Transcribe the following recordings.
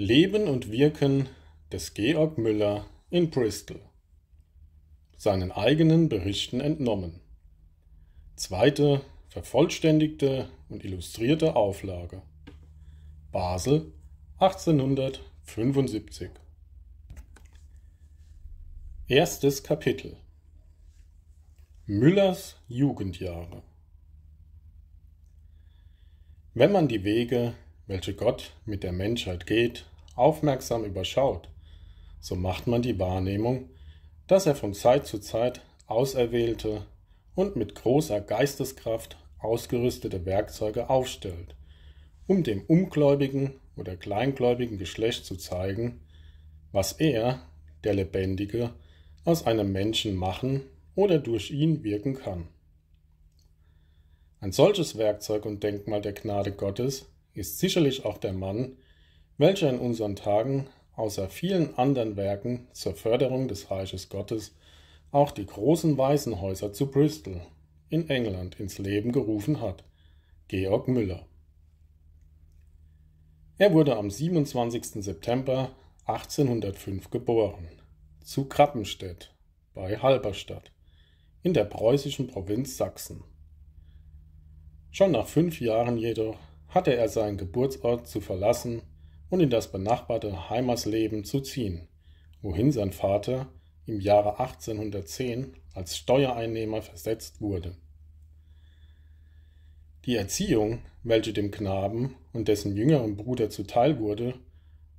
Leben und Wirken des Georg Müller in Bristol. Seinen eigenen Berichten entnommen. Zweite, vervollständigte und illustrierte Auflage. Basel 1875. Erstes Kapitel. Müllers Jugendjahre. Wenn man die Wege welche Gott mit der Menschheit geht, aufmerksam überschaut, so macht man die Wahrnehmung, dass er von Zeit zu Zeit auserwählte und mit großer Geisteskraft ausgerüstete Werkzeuge aufstellt, um dem ungläubigen oder kleingläubigen Geschlecht zu zeigen, was er, der Lebendige, aus einem Menschen machen oder durch ihn wirken kann. Ein solches Werkzeug und Denkmal der Gnade Gottes ist sicherlich auch der Mann, welcher in unseren Tagen außer vielen anderen Werken zur Förderung des Reiches Gottes auch die großen Waisenhäuser zu Bristol in England ins Leben gerufen hat, Georg Müller. Er wurde am 27. September 1805 geboren, zu Krappenstedt bei Halberstadt in der preußischen Provinz Sachsen. Schon nach fünf Jahren jedoch hatte er seinen Geburtsort zu verlassen und in das benachbarte Heimersleben zu ziehen, wohin sein Vater im Jahre 1810 als Steuereinnehmer versetzt wurde. Die Erziehung, welche dem Knaben und dessen jüngeren Bruder zuteil wurde,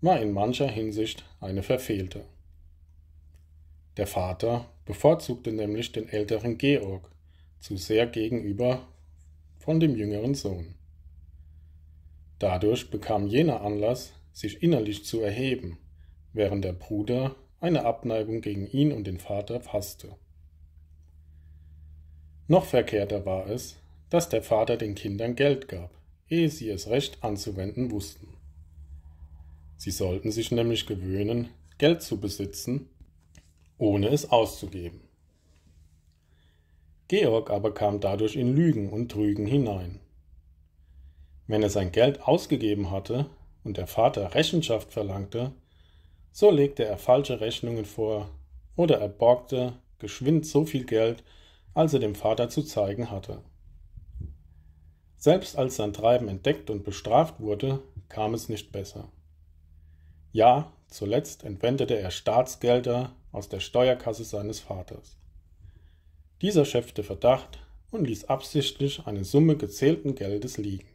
war in mancher Hinsicht eine verfehlte. Der Vater bevorzugte nämlich den älteren Georg zu sehr gegenüber von dem jüngeren Sohn. Dadurch bekam jener Anlass, sich innerlich zu erheben, während der Bruder eine Abneigung gegen ihn und den Vater fasste. Noch verkehrter war es, dass der Vater den Kindern Geld gab, ehe sie es recht anzuwenden wussten. Sie sollten sich nämlich gewöhnen, Geld zu besitzen, ohne es auszugeben. Georg aber kam dadurch in Lügen und Trügen hinein. Wenn er sein Geld ausgegeben hatte und der Vater Rechenschaft verlangte, so legte er falsche Rechnungen vor oder er borgte geschwind so viel Geld, als er dem Vater zu zeigen hatte. Selbst als sein Treiben entdeckt und bestraft wurde, kam es nicht besser. Ja, zuletzt entwendete er Staatsgelder aus der Steuerkasse seines Vaters. Dieser schöpfte Verdacht und ließ absichtlich eine Summe gezählten Geldes liegen.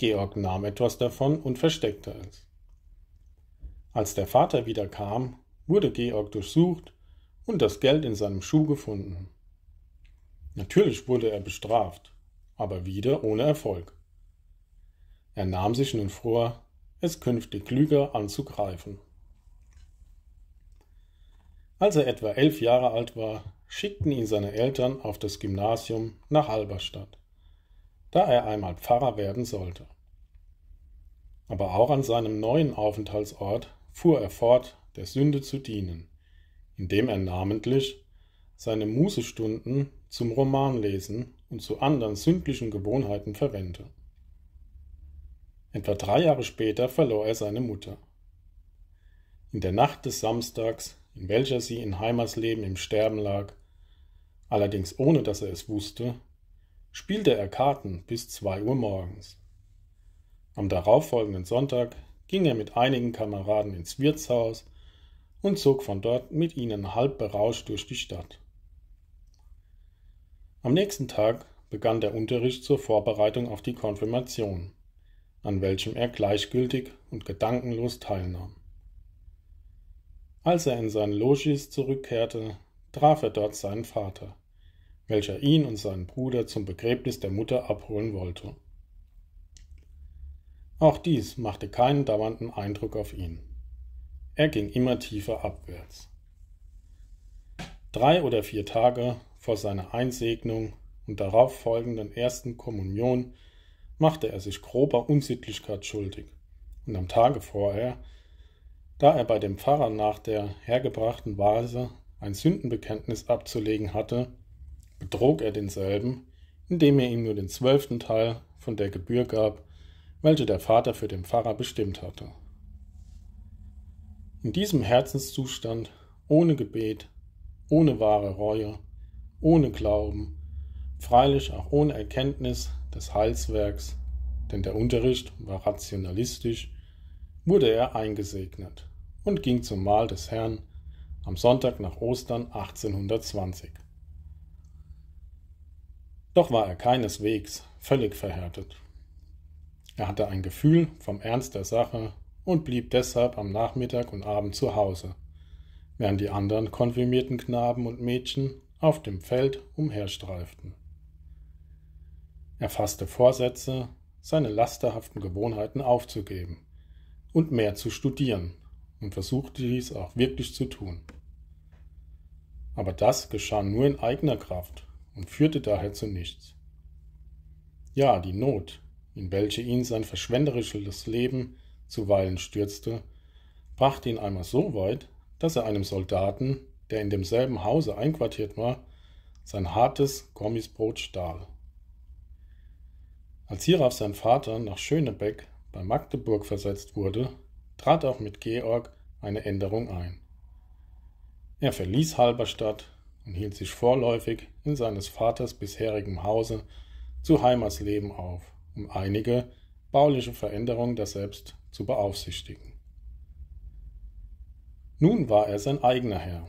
Georg nahm etwas davon und versteckte es. Als der Vater wieder kam, wurde Georg durchsucht und das Geld in seinem Schuh gefunden. Natürlich wurde er bestraft, aber wieder ohne Erfolg. Er nahm sich nun vor, es künftig klüger anzugreifen. Als er etwa elf Jahre alt war, schickten ihn seine Eltern auf das Gymnasium nach Halberstadt da er einmal Pfarrer werden sollte. Aber auch an seinem neuen Aufenthaltsort fuhr er fort, der Sünde zu dienen, indem er namentlich seine Mußestunden zum Romanlesen und zu anderen sündlichen Gewohnheiten verwende. Etwa drei Jahre später verlor er seine Mutter. In der Nacht des Samstags, in welcher sie in Heimersleben im Sterben lag, allerdings ohne dass er es wusste, spielte er Karten bis 2 Uhr morgens. Am darauffolgenden Sonntag ging er mit einigen Kameraden ins Wirtshaus und zog von dort mit ihnen halb berauscht durch die Stadt. Am nächsten Tag begann der Unterricht zur Vorbereitung auf die Konfirmation, an welchem er gleichgültig und gedankenlos teilnahm. Als er in sein Logis zurückkehrte, traf er dort seinen Vater welcher ihn und seinen Bruder zum Begräbnis der Mutter abholen wollte. Auch dies machte keinen dauernden Eindruck auf ihn. Er ging immer tiefer abwärts. Drei oder vier Tage vor seiner Einsegnung und darauf folgenden ersten Kommunion machte er sich grober Unsittlichkeit schuldig, und am Tage vorher, da er bei dem Pfarrer nach der hergebrachten Vase ein Sündenbekenntnis abzulegen hatte, betrog er denselben, indem er ihm nur den zwölften Teil von der Gebühr gab, welche der Vater für den Pfarrer bestimmt hatte. In diesem Herzenszustand, ohne Gebet, ohne wahre Reue, ohne Glauben, freilich auch ohne Erkenntnis des Heilswerks, denn der Unterricht war rationalistisch, wurde er eingesegnet und ging zum Mahl des Herrn am Sonntag nach Ostern 1820. Doch war er keineswegs völlig verhärtet. Er hatte ein Gefühl vom Ernst der Sache und blieb deshalb am Nachmittag und Abend zu Hause, während die anderen konfirmierten Knaben und Mädchen auf dem Feld umherstreiften. Er fasste Vorsätze, seine lasterhaften Gewohnheiten aufzugeben und mehr zu studieren und versuchte dies auch wirklich zu tun. Aber das geschah nur in eigener Kraft und führte daher zu nichts. Ja, die Not, in welche ihn sein verschwenderisches Leben zuweilen stürzte, brachte ihn einmal so weit, dass er einem Soldaten, der in demselben Hause einquartiert war, sein hartes Gommisbrot stahl. Als hierauf sein Vater nach Schönebeck bei Magdeburg versetzt wurde, trat auch mit Georg eine Änderung ein. Er verließ Halberstadt und hielt sich vorläufig in seines Vaters bisherigem Hause zu Heimersleben auf, um einige bauliche Veränderungen daselbst zu beaufsichtigen. Nun war er sein eigener Herr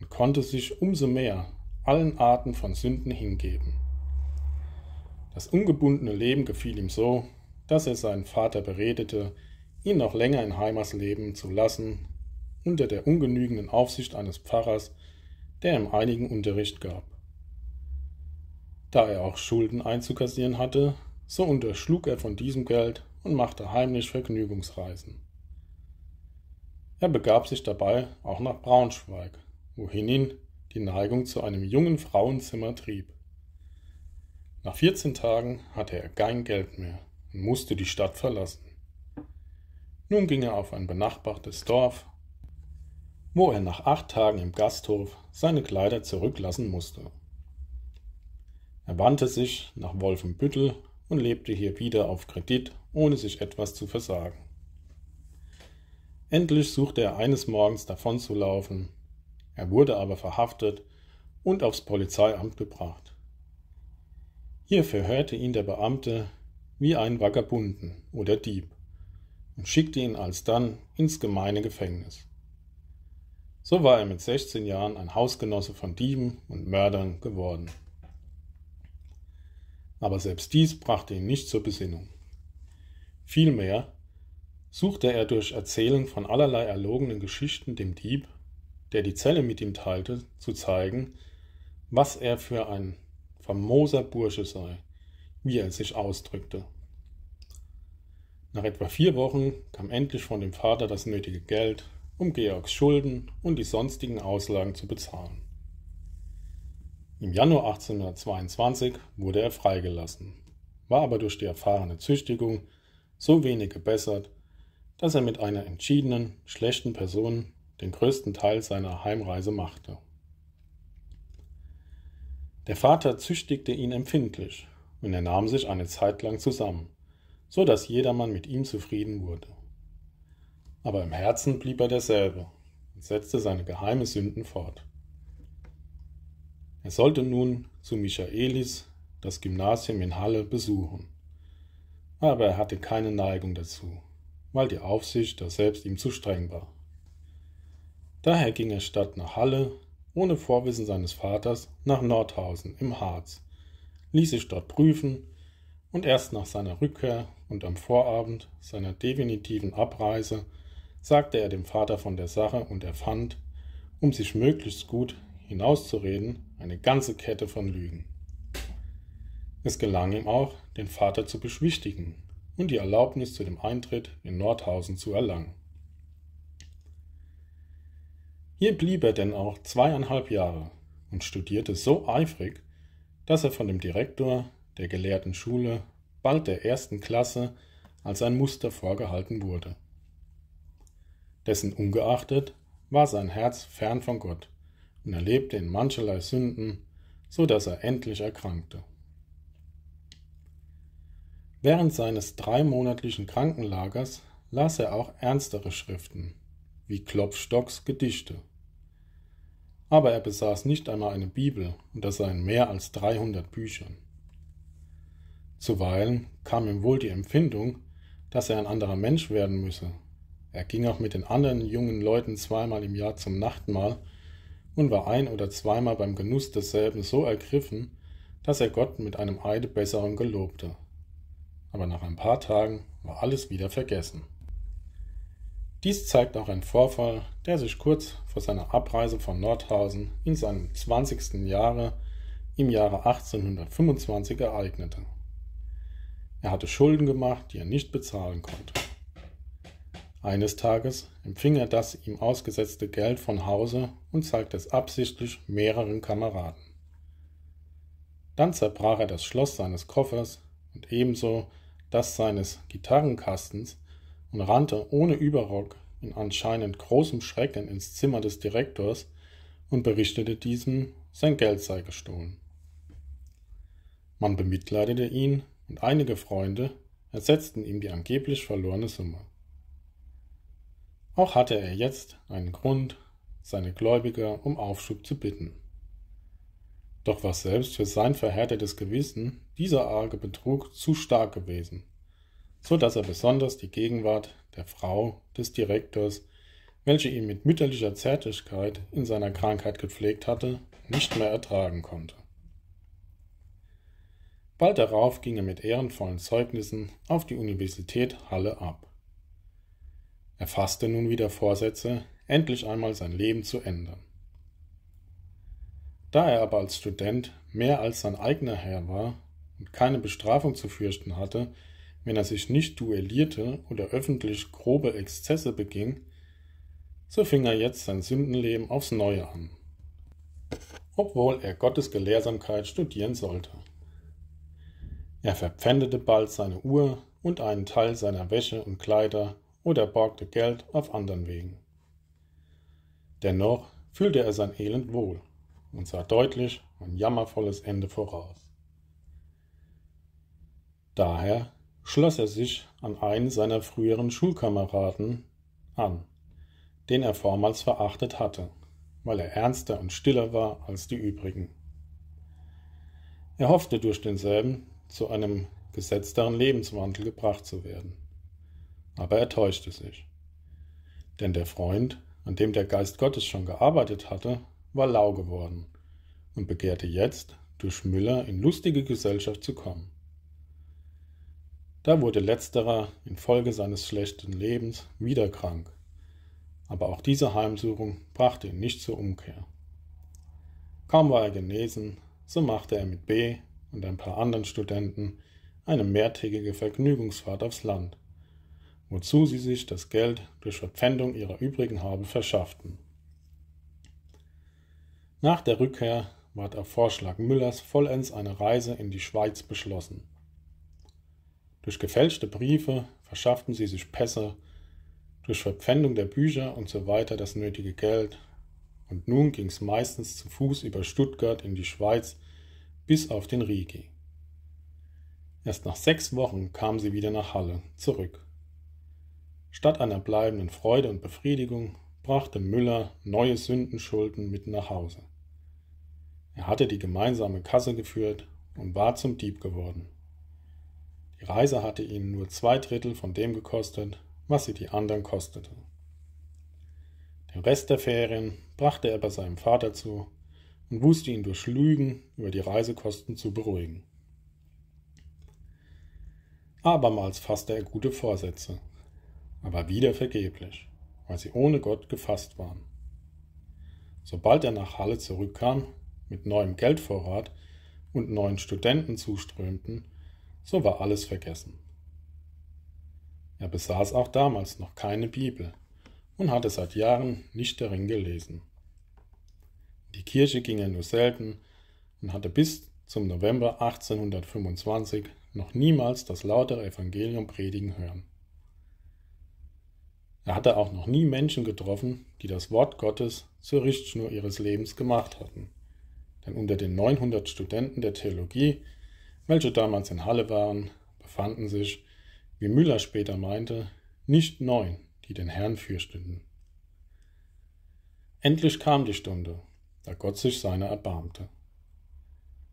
und konnte sich umso mehr allen Arten von Sünden hingeben. Das ungebundene Leben gefiel ihm so, dass er seinen Vater beredete, ihn noch länger in Heimersleben zu lassen, unter der ungenügenden Aufsicht eines Pfarrers der im einigen Unterricht gab. Da er auch Schulden einzukassieren hatte, so unterschlug er von diesem Geld und machte heimlich Vergnügungsreisen. Er begab sich dabei auch nach Braunschweig, wohin ihn die Neigung zu einem jungen Frauenzimmer trieb. Nach 14 Tagen hatte er kein Geld mehr und musste die Stadt verlassen. Nun ging er auf ein benachbartes Dorf wo er nach acht Tagen im Gasthof seine Kleider zurücklassen musste. Er wandte sich nach Wolfenbüttel und lebte hier wieder auf Kredit, ohne sich etwas zu versagen. Endlich suchte er eines Morgens davonzulaufen, er wurde aber verhaftet und aufs Polizeiamt gebracht. Hier verhörte ihn der Beamte wie einen Vagabunden oder Dieb und schickte ihn alsdann ins gemeine Gefängnis. So war er mit 16 Jahren ein Hausgenosse von Dieben und Mördern geworden. Aber selbst dies brachte ihn nicht zur Besinnung. Vielmehr suchte er durch Erzählen von allerlei erlogenen Geschichten dem Dieb, der die Zelle mit ihm teilte, zu zeigen, was er für ein famoser Bursche sei, wie er sich ausdrückte. Nach etwa vier Wochen kam endlich von dem Vater das nötige Geld um Georgs Schulden und die sonstigen Auslagen zu bezahlen. Im Januar 1822 wurde er freigelassen, war aber durch die erfahrene Züchtigung so wenig gebessert, dass er mit einer entschiedenen, schlechten Person den größten Teil seiner Heimreise machte. Der Vater züchtigte ihn empfindlich und er nahm sich eine Zeit lang zusammen, so dass jedermann mit ihm zufrieden wurde. Aber im Herzen blieb er derselbe und setzte seine geheime Sünden fort. Er sollte nun zu Michaelis das Gymnasium in Halle besuchen. Aber er hatte keine Neigung dazu, weil die Aufsicht da selbst ihm zu streng war. Daher ging er statt nach Halle, ohne Vorwissen seines Vaters, nach Nordhausen im Harz, ließ sich dort prüfen und erst nach seiner Rückkehr und am Vorabend seiner definitiven Abreise sagte er dem Vater von der Sache und er fand, um sich möglichst gut hinauszureden, eine ganze Kette von Lügen. Es gelang ihm auch, den Vater zu beschwichtigen und die Erlaubnis zu dem Eintritt in Nordhausen zu erlangen. Hier blieb er denn auch zweieinhalb Jahre und studierte so eifrig, dass er von dem Direktor der gelehrten Schule bald der ersten Klasse als ein Muster vorgehalten wurde dessen ungeachtet war sein Herz fern von Gott und er lebte in mancherlei Sünden, so dass er endlich erkrankte. Während seines dreimonatlichen Krankenlagers las er auch ernstere Schriften, wie Klopfstocks Gedichte. Aber er besaß nicht einmal eine Bibel, und das seien mehr als 300 Bücher. Zuweilen kam ihm wohl die Empfindung, dass er ein anderer Mensch werden müsse, er ging auch mit den anderen jungen Leuten zweimal im Jahr zum Nachtmahl und war ein oder zweimal beim Genuss desselben so ergriffen, dass er Gott mit einem Eide Besserung gelobte. Aber nach ein paar Tagen war alles wieder vergessen. Dies zeigt auch ein Vorfall, der sich kurz vor seiner Abreise von Nordhausen in seinem 20. Jahre im Jahre 1825 ereignete. Er hatte Schulden gemacht, die er nicht bezahlen konnte. Eines Tages empfing er das ihm ausgesetzte Geld von Hause und zeigte es absichtlich mehreren Kameraden. Dann zerbrach er das Schloss seines Koffers und ebenso das seines Gitarrenkastens und rannte ohne Überrock in anscheinend großem Schrecken ins Zimmer des Direktors und berichtete diesem, sein Geld sei gestohlen. Man bemitleidete ihn und einige Freunde ersetzten ihm die angeblich verlorene Summe. Auch hatte er jetzt einen Grund, seine Gläubiger um Aufschub zu bitten. Doch war selbst für sein verhärtetes Gewissen dieser arge Betrug zu stark gewesen, so dass er besonders die Gegenwart der Frau des Direktors, welche ihn mit mütterlicher Zärtlichkeit in seiner Krankheit gepflegt hatte, nicht mehr ertragen konnte. Bald darauf ging er mit ehrenvollen Zeugnissen auf die Universität Halle ab. Er fasste nun wieder Vorsätze, endlich einmal sein Leben zu ändern. Da er aber als Student mehr als sein eigener Herr war und keine Bestrafung zu fürchten hatte, wenn er sich nicht duellierte oder öffentlich grobe Exzesse beging, so fing er jetzt sein Sündenleben aufs Neue an, obwohl er Gottes Gelehrsamkeit studieren sollte. Er verpfändete bald seine Uhr und einen Teil seiner Wäsche und Kleider oder borgte Geld auf anderen Wegen. Dennoch fühlte er sein Elend wohl und sah deutlich ein jammervolles Ende voraus. Daher schloss er sich an einen seiner früheren Schulkameraden an, den er vormals verachtet hatte, weil er ernster und stiller war als die übrigen. Er hoffte durch denselben zu einem gesetzteren Lebenswandel gebracht zu werden. Aber er täuschte sich. Denn der Freund, an dem der Geist Gottes schon gearbeitet hatte, war lau geworden und begehrte jetzt, durch Müller in lustige Gesellschaft zu kommen. Da wurde letzterer infolge seines schlechten Lebens wieder krank, aber auch diese Heimsuchung brachte ihn nicht zur Umkehr. Kaum war er genesen, so machte er mit B und ein paar anderen Studenten eine mehrtägige Vergnügungsfahrt aufs Land, wozu sie sich das Geld durch Verpfändung ihrer übrigen Habe verschafften. Nach der Rückkehr ward auf Vorschlag Müllers vollends eine Reise in die Schweiz beschlossen. Durch gefälschte Briefe verschafften sie sich Pässe, durch Verpfändung der Bücher und so weiter das nötige Geld, und nun ging es meistens zu Fuß über Stuttgart in die Schweiz bis auf den Rigi. Erst nach sechs Wochen kam sie wieder nach Halle zurück. Statt einer bleibenden Freude und Befriedigung brachte Müller neue Sündenschulden mit nach Hause. Er hatte die gemeinsame Kasse geführt und war zum Dieb geworden. Die Reise hatte ihn nur zwei Drittel von dem gekostet, was sie die anderen kostete. Den Rest der Ferien brachte er bei seinem Vater zu und wusste ihn durch Lügen über die Reisekosten zu beruhigen. Abermals fasste er gute Vorsätze, aber wieder vergeblich, weil sie ohne Gott gefasst waren. Sobald er nach Halle zurückkam, mit neuem Geldvorrat und neuen Studenten zuströmten, so war alles vergessen. Er besaß auch damals noch keine Bibel und hatte seit Jahren nicht darin gelesen. In Die Kirche ging er nur selten und hatte bis zum November 1825 noch niemals das lautere Evangelium predigen hören. Er hatte auch noch nie Menschen getroffen, die das Wort Gottes zur Richtschnur ihres Lebens gemacht hatten. Denn unter den 900 Studenten der Theologie, welche damals in Halle waren, befanden sich, wie Müller später meinte, nicht neun, die den Herrn fürchteten. Endlich kam die Stunde, da Gott sich seiner erbarmte.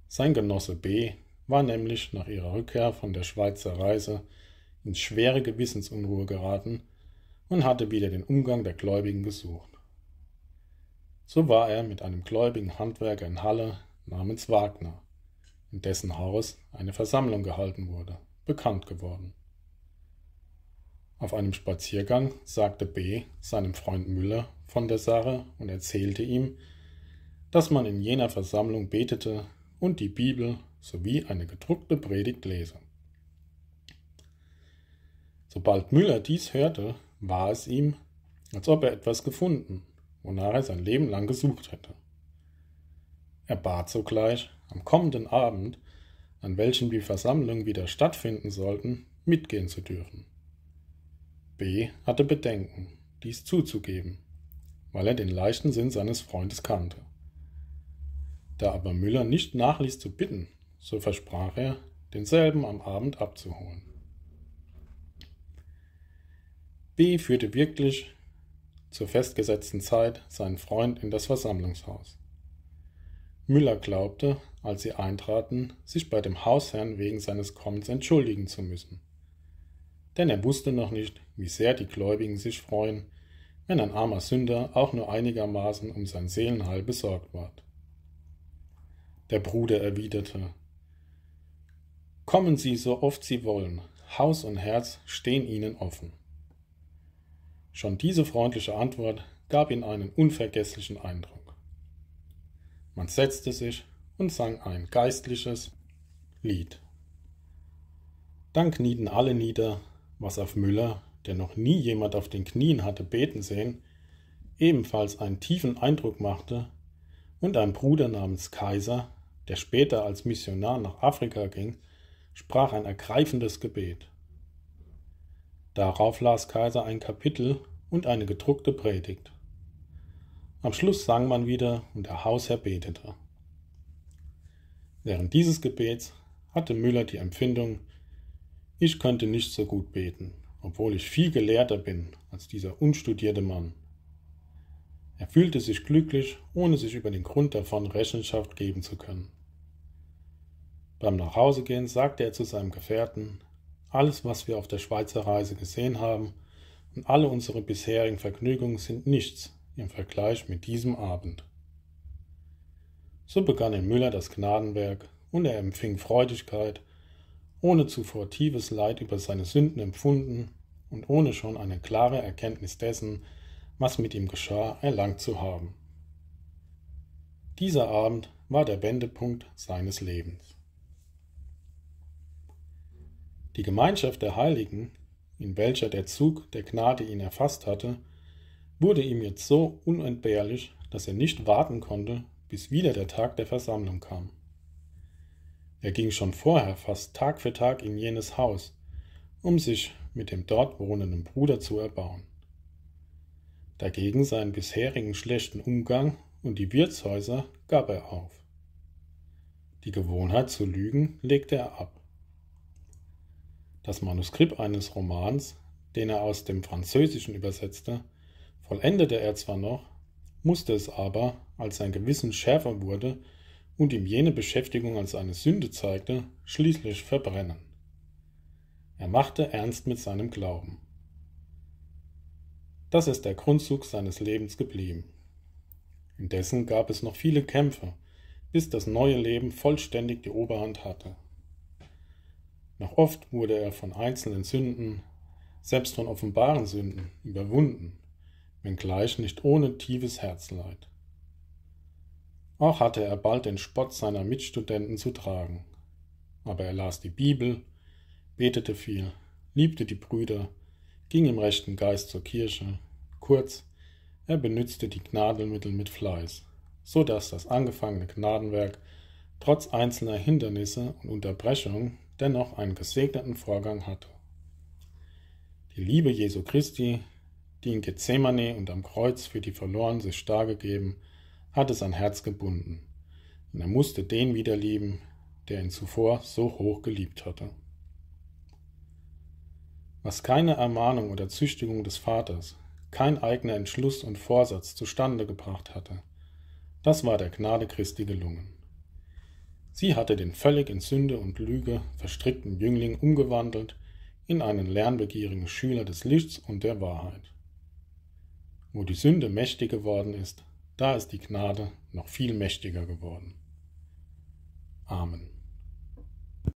Sein Genosse B war nämlich nach ihrer Rückkehr von der Schweizer Reise in schwere Gewissensunruhe geraten und hatte wieder den Umgang der Gläubigen gesucht. So war er mit einem gläubigen Handwerker in Halle namens Wagner, in dessen Haus eine Versammlung gehalten wurde, bekannt geworden. Auf einem Spaziergang sagte B. seinem Freund Müller von der Sache und erzählte ihm, dass man in jener Versammlung betete und die Bibel sowie eine gedruckte Predigt lese. Sobald Müller dies hörte, war es ihm, als ob er etwas gefunden, wonach er sein Leben lang gesucht hätte. Er bat sogleich, am kommenden Abend, an welchem die Versammlungen wieder stattfinden sollten, mitgehen zu dürfen. B. hatte Bedenken, dies zuzugeben, weil er den leichten Sinn seines Freundes kannte. Da aber Müller nicht nachließ zu bitten, so versprach er, denselben am Abend abzuholen. führte wirklich zur festgesetzten Zeit seinen Freund in das Versammlungshaus. Müller glaubte, als sie eintraten, sich bei dem Hausherrn wegen seines Kommens entschuldigen zu müssen. Denn er wusste noch nicht, wie sehr die Gläubigen sich freuen, wenn ein armer Sünder auch nur einigermaßen um sein Seelenheil besorgt ward. Der Bruder erwiderte Kommen Sie so oft Sie wollen, Haus und Herz stehen Ihnen offen. Schon diese freundliche Antwort gab ihm einen unvergesslichen Eindruck. Man setzte sich und sang ein geistliches Lied. Dann knieten alle nieder, was auf Müller, der noch nie jemand auf den Knien hatte beten sehen, ebenfalls einen tiefen Eindruck machte, und ein Bruder namens Kaiser, der später als Missionar nach Afrika ging, sprach ein ergreifendes Gebet. Darauf las Kaiser ein Kapitel und eine gedruckte Predigt. Am Schluss sang man wieder und der Hausherr betete. Während dieses Gebets hatte Müller die Empfindung, ich könnte nicht so gut beten, obwohl ich viel gelehrter bin als dieser unstudierte Mann. Er fühlte sich glücklich, ohne sich über den Grund davon Rechenschaft geben zu können. Beim Nachhausegehen sagte er zu seinem Gefährten, alles, was wir auf der Schweizer Reise gesehen haben, und alle unsere bisherigen Vergnügungen sind nichts im Vergleich mit diesem Abend. So begann in Müller das Gnadenwerk und er empfing Freudigkeit, ohne zuvor tiefes Leid über seine Sünden empfunden und ohne schon eine klare Erkenntnis dessen, was mit ihm geschah, erlangt zu haben. Dieser Abend war der Wendepunkt seines Lebens. Die Gemeinschaft der Heiligen in welcher der Zug der Gnade ihn erfasst hatte, wurde ihm jetzt so unentbehrlich, dass er nicht warten konnte, bis wieder der Tag der Versammlung kam. Er ging schon vorher fast Tag für Tag in jenes Haus, um sich mit dem dort wohnenden Bruder zu erbauen. Dagegen seinen bisherigen schlechten Umgang und die Wirtshäuser gab er auf. Die Gewohnheit zu lügen legte er ab. Das Manuskript eines Romans, den er aus dem Französischen übersetzte, vollendete er zwar noch, musste es aber, als sein Gewissen schärfer wurde und ihm jene Beschäftigung als eine Sünde zeigte, schließlich verbrennen. Er machte ernst mit seinem Glauben. Das ist der Grundzug seines Lebens geblieben. Indessen gab es noch viele Kämpfe, bis das neue Leben vollständig die Oberhand hatte. Noch oft wurde er von einzelnen Sünden, selbst von offenbaren Sünden, überwunden, wenngleich nicht ohne tiefes Herzleid. Auch hatte er bald den Spott seiner Mitstudenten zu tragen. Aber er las die Bibel, betete viel, liebte die Brüder, ging im rechten Geist zur Kirche, kurz, er benützte die Gnadenmittel mit Fleiß, so dass das angefangene Gnadenwerk trotz einzelner Hindernisse und Unterbrechungen dennoch einen gesegneten Vorgang hatte. Die Liebe Jesu Christi, die in Gethsemane und am Kreuz für die Verlorenen sich dargegeben, hatte sein Herz gebunden, und er musste den wieder lieben, der ihn zuvor so hoch geliebt hatte. Was keine Ermahnung oder Züchtigung des Vaters, kein eigener Entschluss und Vorsatz zustande gebracht hatte, das war der Gnade Christi gelungen. Sie hatte den völlig in Sünde und Lüge verstrickten Jüngling umgewandelt in einen lernbegierigen Schüler des Lichts und der Wahrheit. Wo die Sünde mächtig geworden ist, da ist die Gnade noch viel mächtiger geworden. Amen.